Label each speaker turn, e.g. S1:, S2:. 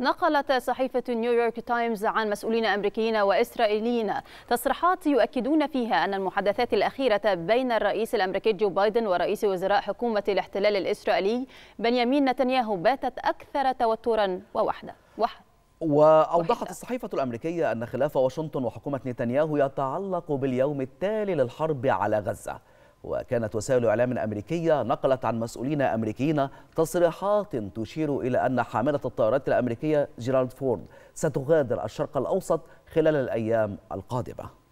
S1: نقلت صحيفة نيويورك تايمز عن مسؤولين أمريكيين وإسرائيليين تصريحات يؤكدون فيها أن المحادثات الأخيرة بين الرئيس الأمريكي جو بايدن ورئيس وزراء حكومة الاحتلال الإسرائيلي بنيامين نتنياهو باتت أكثر توترا ووحدة وحد
S2: وأوضحت الصحيفة الأمريكية أن خلاف واشنطن وحكومة نتنياهو يتعلق باليوم التالي للحرب على غزة وكانت وسائل إعلام أمريكية نقلت عن مسؤولين أمريكيين تصريحات تشير إلى أن حاملة الطائرات الأمريكية جيرالد فورد ستغادر الشرق الأوسط خلال الأيام القادمة